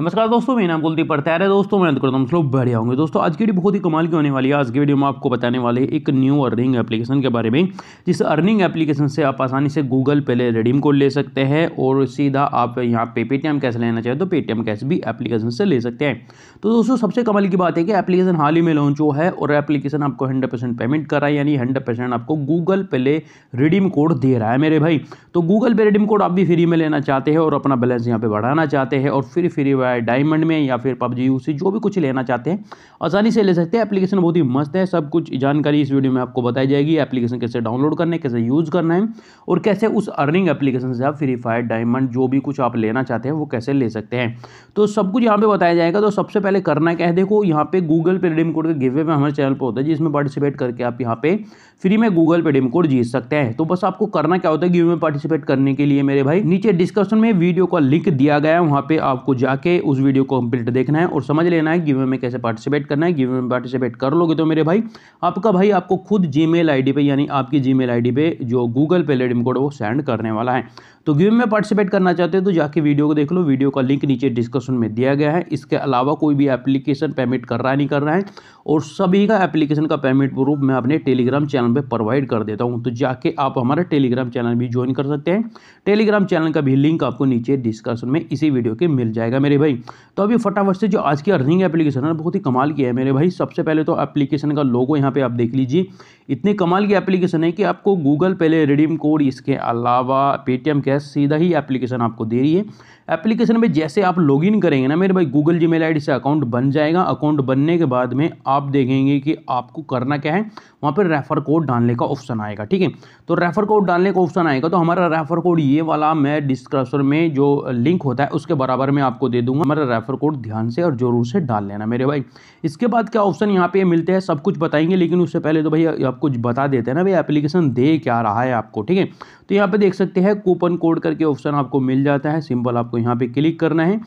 नमस्कार दोस्तों मेरा नाम कुलदीप पर है दोस्तों मैं करता हूँ लोग बढ़िया होंगे दोस्तों आज की वीडियो बहुत ही कमाल की होने वाली है आज की वीडियो में आपको बताने वाले एक न्यू अर्निंग एप्लीकेशन के बारे में जिस अर्निंग एप्लीकेशन से आप आसानी से गूगल पे ले रिडीम कोड ले सकते हैं और सीधा आप यहाँ पे पेटीएम कैश लेना चाहें तो पेटीएम कैश भी एप्लीकेशन से ले सकते हैं तो दोस्तों सबसे कमाल की बात है कि एप्लीकेशन हाल ही में लॉन्च हुआ है और एप्लीकेशन आपको हंड्रेड पेमेंट कर रहा है यानी हंड्रेड आपको गूगल पे ले रिडीम कोड दे रहा है मेरे भाई तो गूगल पे रिडीम कोड आप भी फ्री में लेना चाहते हैं और अपना बैलेंस यहाँ पे बढ़ाना चाहते हैं और फिर फ्री है डायमंड में या फिर पबजी उसी जो भी कुछ लेना चाहते हैं आसानी से ले सकते हैं एप्लीकेशन बहुत ही मस्त है सब कुछ जानकारी इस वीडियो में आपको बताई जाएगी एप्लीकेशन कैसे डाउनलोड करना है कैसे यूज़ करना है और कैसे उस अर्निंग एप्लीकेशन से आप फ्री फायर डायमंड जो भी कुछ आप लेना चाहते हैं वो कैसे ले सकते हैं तो सब कुछ यहाँ पर बताया जाएगा तो सबसे पहले करना क्या है देखो यहाँ पे गूगल पे रिडीम कोड का गिवे में हमारे चैनल पर होता है जिसमें पार्टिसिपेट करके आप यहाँ पे फ्री में गूगल पे रिडीम कोड जीत सकते हैं तो बस आपको करना क्या होता है गिवे में पार्टिसिपेट करने के लिए मेरे भाई नीचे डिस्क्रिप्शन में वीडियो का लिंक दिया गया है वहाँ पर आपको जाके के उस वीडियो को कंप्लीट देखना है और समझ लेना है गिवे में कैसे पार्टिसिपेट करना है गिवे में पार्टिसिपेट कर लोगे तो मेरे भाई आपका भाई आपको खुद जी मेल पे यानी आपकी जी मेल पे जो गूगल पे लेडिम कोड वो सेंड करने वाला है तो गेम में पार्टिसिपेट करना चाहते हो तो जाके वीडियो को देख लो वीडियो का लिंक नीचे डिस्क्रिप्शन में दिया गया है इसके अलावा कोई भी एप्लीकेशन पेमेंट कर रहा है नहीं कर रहा है और सभी का एप्लीकेशन का पेमेंट प्रूफ मैं अपने टेलीग्राम चैनल पर प्रोवाइड कर देता हूँ तो जाके आप हमारा टेलीग्राम चैनल भी ज्वाइन कर सकते हैं टेलीग्राम चैनल का भी लिंक आपको नीचे डिस्क्रिप्शन में इसी वीडियो के मिल जाएगा मेरे भाई तो अभी फटाफट से जो आज की अर्निंग एप्लीकेशन है बहुत ही कमाल की है मेरे भाई सबसे पहले तो एप्लीकेशन का लोगो यहाँ पे आप देख लीजिए इतनी कमाल की एप्लीकेशन है कि आपको गूगल पे रिडीम कोड इसके अलावा पेटीएम कैश है सीधा ही एप्लीकेशन आपको दे रही है एप्लीकेशन में जैसे आप लॉगिन करेंगे ना मेरे भाई गूगल जी मेल से अकाउंट बन जाएगा अकाउंट बनने के बाद में आप देखेंगे कि आपको करना क्या है वहाँ पर रेफर कोड डालने का ऑप्शन आएगा ठीक है तो रेफर कोड डालने का ऑप्शन आएगा तो हमारा रेफर कोड ये वाला मैं डिस्क्रिप्शन में जो लिंक होता है उसके बराबर में आपको दे दूंगा हमारा रेफर कोड ध्यान से और ज़रूर से डाल लेना मेरे भाई इसके बाद क्या ऑप्शन यहाँ पे मिलते हैं सब कुछ बताएंगे लेकिन उससे पहले तो भाई आप कुछ बता देते हैं ना भाई एप्लीकेशन दे क्या रहा है आपको ठीक है तो यहाँ पे देख सकते हैं कूपन कोड कोड करके ऑप्शन आपको मिल जाता है सिंपल आपको यहाँ पे क्लिक करना है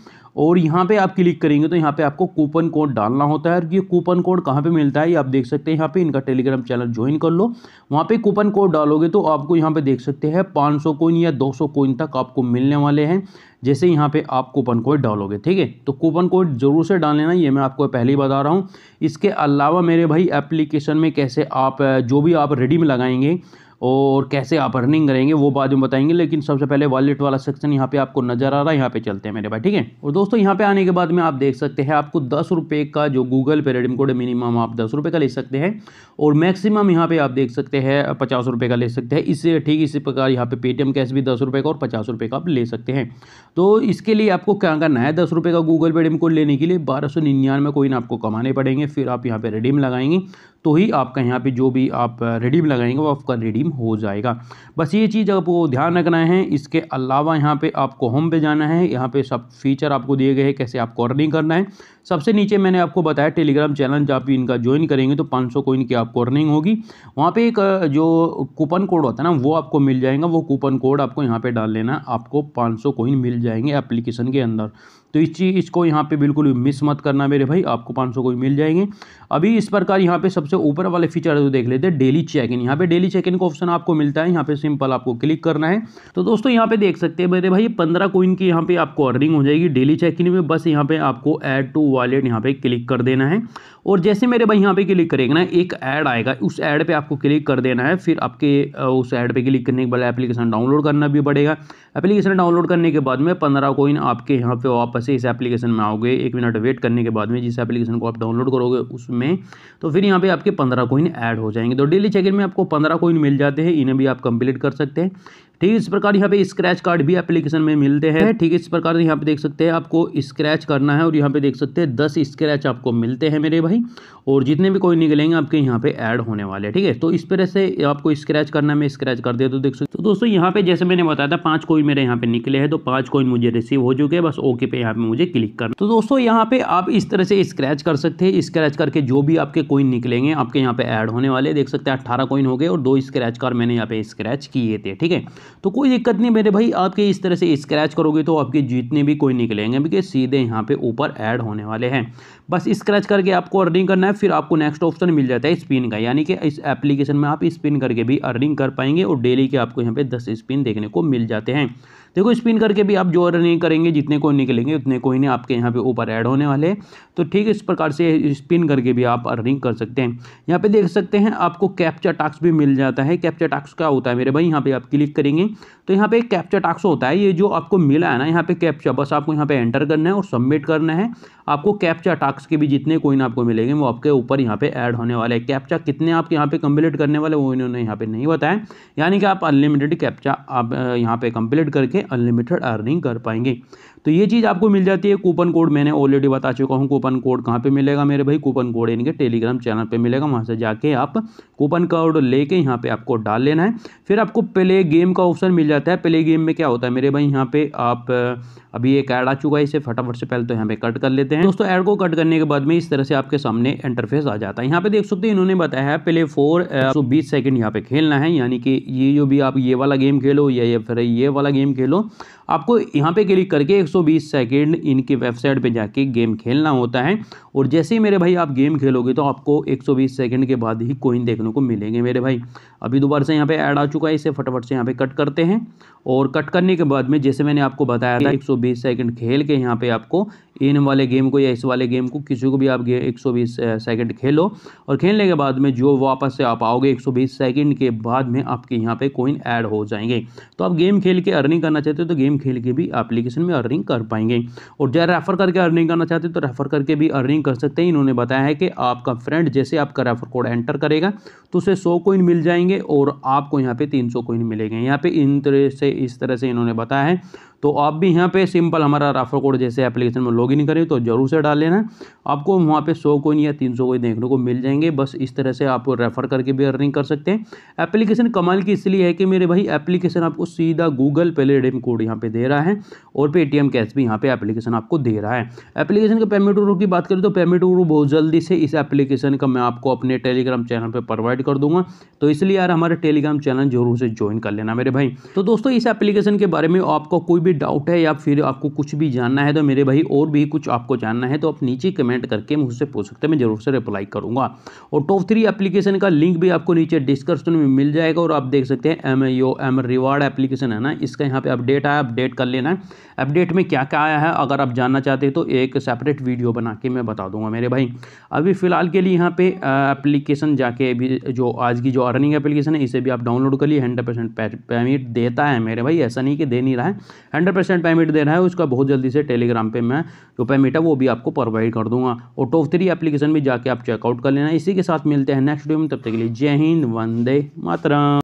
और यहाँ पे आप क्लिक करेंगे तो यहाँ पे आपको कूपन कोड डालना होता है और ये कूपन कोड कहाँ पे मिलता है ये आप देख सकते हैं यहाँ पे इनका टेलीग्राम चैनल ज्वाइन कर लो वहाँ पे कूपन कोड डालोगे तो आपको यहाँ पे देख सकते हैं 500 कोइन या 200 कोइन तक आपको मिलने वाले हैं जैसे यहाँ पे आप कूपन कोड डालोगे ठीक है तो कूपन कोड जरूर से डाल लेना ये मैं आपको पहले ही बता रहा हूँ इसके अलावा मेरे भाई एप्लीकेशन में कैसे आप जो भी आप रेडी में लगाएंगे और कैसे आप अर्निंग करेंगे वो बाद में बताएंगे लेकिन सबसे पहले वॉलेट वाला सेक्शन यहाँ पे आपको नज़र आ रहा है यहाँ पे चलते हैं मेरे भाई ठीक है और दोस्तों यहाँ पे आने के बाद में आप देख सकते हैं आपको दस रुपये का जो गूगल पे रेडिम कोड मिनिमम आप दस रुपये का ले सकते हैं और मैक्सिमम यहाँ पे आप देख सकते हैं पचास रुपये का ले सकते हैं इससे ठीक इसी प्रकार यहाँ पे पेटीएम कैश भी दस रुपये का और पचास रुपये का आप ले सकते हैं तो इसके लिए आपको क्या करना है दस रुपये का गूगल पे रेडिम कोड लेने के लिए बारह सौ निन्यानवे ना आपको कमाने पड़ेंगे फिर आप यहाँ पर रेडीम लगाएंगे तो ही आपका यहाँ पे जो भी आप रिडीम लगाएंगे वो आपका रिडीम हो जाएगा बस ये चीज़ आपको ध्यान रखना है इसके अलावा यहाँ पे आपको होम पे जाना है यहाँ पे सब फीचर आपको दिए गए हैं कैसे आपको अर्निंग करना है सबसे नीचे मैंने आपको बताया टेलीग्राम चैनल जब आप इनका ज्वाइन करेंगे तो पाँच सौ कोइन की आपको अर्निंग होगी वहाँ पर एक जो कूपन कोड होता है ना वो आपको मिल जाएगा वो कूपन कोड आपको यहाँ पर डाल लेना आपको पाँच सौ कोइन मिल जाएंगे एप्लीकेशन के अंदर तो इस चीज़ इसको यहाँ पे बिल्कुल मिस मत करना मेरे भाई आपको पाँच सौ कोई मिल जाएंगे अभी इस प्रकार यहाँ पे सबसे ऊपर वाले फीचर जो देख लेते हैं डेली चेक इन यहाँ पे डेली चेक इन का ऑप्शन आपको मिलता है यहाँ पे सिंपल आपको क्लिक करना है तो दोस्तों यहाँ पे देख सकते हैं मेरे भाई पंद्रह कोइन की यहाँ पे आपको अर्निंग हो जाएगी डेली चेक इन में बस यहाँ पे आपको एड टू वॉलेट यहाँ पे क्लिक कर देना है और जैसे मेरे भाई यहाँ पे क्लिक करेंगे ना एक ऐड आएगा उस ऐड पे आपको क्लिक कर देना है फिर आपके उस ऐड पे क्लिक करने के बाद एप्लीकेशन डाउनलोड करना भी पड़ेगा एप्लीकेशन डाउनलोड करने के बाद में पंद्रह कोइन आपके यहाँ पे वापस वापस से इस एप्लीकेशन में आओगे एक मिनट वेट करने के बाद में जिस एप्लीकेशन को आप डाउनलोड करोगे उसमें तो फिर यहाँ पे आपके पंद्रह कोइन ऐड हो जाएंगे तो डेली चेकिंग में आपको पंद्रह कोइन मिल जाते हैं इन्हें भी आप कंप्लीट कर सकते हैं ठीक इस प्रकार यहाँ पे स्क्रैच कार्ड भी एप्लीकेशन में मिलते हैं ठीक इस प्रकार यहाँ पे देख सकते हैं आपको स्क्रैच करना है और यहाँ पे देख सकते हैं दस स्क्रैच आपको मिलते हैं मेरे भाई और जितने भी कोई निकलेंगे आपके यहाँ पे ऐड होने वाले ठीक है तो इस तरह से आपको स्क्रैच करना मैं स्क्रैच कर दिया तो देख सकते तो दोस्तों यहाँ पे जैसे मैंने बताया था पाँच कोइन मेरे यहाँ पे निकले हैं तो पाँच कोइन मुझे रिसीव हो चुके हैं बस ओके पे यहाँ पे मुझे क्लिक करना तो दोस्तों यहाँ पे आप इस तरह से स्क्रैच कर सकते हैं स्क्रैच करके जो भी आपके कोइन निकलेंगे आपके यहाँ पे ऐड होने वाले देख सकते हैं अट्ठारह कोइन हो गए और दो स्क्रैच कार मैंने यहाँ पे स्क्रैच किए थे ठीक है तो कोई दिक्कत नहीं मेरे भाई आपके इस तरह से स्क्रैच करोगे तो आपके जितने भी कोई निकलेंगे क्योंकि सीधे यहाँ पे ऊपर ऐड होने वाले हैं बस स्क्रैच करके आपको अर्निंग करना है फिर आपको नेक्स्ट ऑप्शन मिल जाता है स्पिन का यानी कि इस एप्लीकेशन में आप स्पिन करके भी अर्निंग कर पाएंगे और डेली के आपको यहाँ पे दस स्पिन देखने को मिल जाते हैं देखो स्पिन करके भी आप जो अर्निंग करेंगे जितने कोई निकलेंगे उतने कोई नहीं आपके यहाँ पे ऊपर ऐड होने वाले तो ठीक है इस प्रकार से स्पिन करके भी आप अर्निंग कर सकते हैं यहाँ पे देख सकते हैं आपको कैप्चा टास्क भी मिल जाता है कैप्चा टास्क क्या होता है मेरे भाई यहाँ पे आप क्लिक करेंगे होगी तो यहाँ पे एक कैप्चा टास्क होता है ये जो आपको मिला है ना यहाँ पे कैप्चा बस आपको यहाँ पे एंटर करना है और सबमिट करना है आपको कैप्चा टास्क के भी जितने कोइन आपको मिलेंगे वो आपके ऊपर यहाँ पे ऐड होने वाले हैं कैप्चा कितने आपके यहाँ पे कंप्लीट करने वाले वो इन्होंने यहाँ पे नहीं बताया यानी कि आप अनलिमिटेड कैप्चा आप यहाँ पे कंप्लीट करके अनलिमिटेड अर्निंग कर पाएंगे तो ये चीज़ आपको मिल जाती है कूपन कोड मैंने ऑलरेडी बता चुका हूँ कूपन कोड कहाँ पे मिलेगा मेरे भाई कूपन कोड इनके टेलीग्राम चैनल पे मिलेगा वहाँ से जाके आप कूपन कोड लेके यहाँ पे आपको डाल लेना है फिर आपको प्ले गेम का ऑप्शन मिल जाता है प्ले गेम में क्या होता है मेरे भाई यहाँ पे आप अभी एक ऐड आ चुका है इसे फटाफट से पहले तो यहाँ पे कट कर लेते हैं दोस्तों ऐड को कट करने के बाद में इस तरह से आपके सामने इंटरफेस आ जाता है यहाँ पे देख सकते हैं इन्होंने बताया है प्ले फोर सौ बीस सेकेंड यहाँ पे खेलना है यानी कि ये जो भी आप ये वाला गेम खेलो या फिर ये वाला गेम खेलो आपको यहाँ पे क्लिक करके एक 120 सेकंड इनके वेबसाइट पे जाके गेम खेलना होता है और जैसे ही मेरे भाई आप गेम खेलोगे तो आपको 120 सेकंड के बाद ही कोइन देखने को मिलेंगे मेरे भाई अभी दोबारा से यहाँ पे ऐड आ चुका है इसे फटाफट से यहाँ पे कट करते हैं और कट करने के बाद में जैसे मैंने आपको बताया था एक सेकंड खेल के यहाँ पे आपको इन वाले गेम को या इस वाले गेम को किसी को भी आप एक सौ बीस सेकेंड खेलो और खेलने के बाद में जो वापस से आप आओगे एक सौ बीस सेकेंड के बाद में आपके यहाँ पे कोइन ऐड हो जाएंगे तो आप गेम खेल के अर्निंग करना चाहते हो तो गेम खेल के भी एप्लीकेशन में अर्निंग कर पाएंगे और जब रेफ़र करके अर्निंग करना चाहते हो तो रेफ़र करके भी अर्निंग कर सकते हैं इन्होंने बताया है कि आपका फ्रेंड जैसे आपका रेफ़र कोड एंटर करेगा तो उसे सौ कोइन मिल जाएंगे और आपको यहाँ पे तीन सौ कोइन मिलेंगे यहाँ पे इन तरह से इस तरह से इन्होंने बताया है तो आप भी यहाँ पे सिंपल हमारा राफर कोड जैसे एप्लीकेशन में लॉगिन करें तो जरूर से डाल लेना आपको वहाँ पे सौ कोइन या तीन सौ कोइन देखने को मिल जाएंगे बस इस तरह से आप रेफर करके भी अर्निंग कर सकते हैं एप्लीकेशन कमाल की इसलिए है कि मेरे भाई एप्लीकेशन आपको सीधा गूगल पे रिडीम कोड यहाँ पे दे रहा है और पेटीएम कैश भी यहाँ पे एप्लीकेशन आपको दे रहा है एप्लीकेशन के पेमेंट रू की बात करें तो पेमेंट रू बहुत जल्दी से इस एप्लीकेशन का मैं आपको अपने टेलीग्राम चैनल पर प्रोवाइड कर दूंगा तो इसलिए यार हमारे टेलीग्राम चैनल जरूर से ज्वाइन कर लेना मेरे भाई तो दोस्तों इस एप्लीकेशन के बारे में आपको कोई भी भी डाउट है या फिर आपको कुछ भी जानना है तो मेरे भाई और भी कुछ आपको जानना है तो आप नीचे कमेंट करके मुझसे पूछ सकते हैं मैं ज़रूर से रिप्लाई करूंगा और टॉप थ्री एप्लीकेशन का लिंक भी आपको नीचे डिस्क्रिप्शन में मिल जाएगा और आप देख सकते हैं एम यो एम रिवार्ड एप्लीकेशन है ना इसका यहाँ पे अपडेट आया अपडेट कर लेना है अपडेट में क्या क्या आया है अगर आप जानना चाहते हैं तो एक सेपरेट वीडियो बना के मैं बता दूंगा मेरे भाई अभी फ़िलहाल के लिए यहाँ पे एप्लीकेशन जाके अभी जो आज की जो अर्निंग एप्लीकेशन है इसे भी आप डाउनलोड कर लिए हंड्रेड परसेंट पेमेंट देता है मेरे भाई ऐसा नहीं कि दे नहीं रहा है हंड्रेड परसेंट पेमेंट दे रहा है उसका बहुत जल्दी से टेलीग्राम पे मैं जो पेमेंट है वो भी आपको प्रोवाइड कर दूंगा और टॉप थ्री एप्लीकेशन भी जाके आप चेकआउट कर लेना इसी के साथ मिलते हैं नेक्स्ट वीडियो में तब तक के लिए जय हिंद वंदे मातरम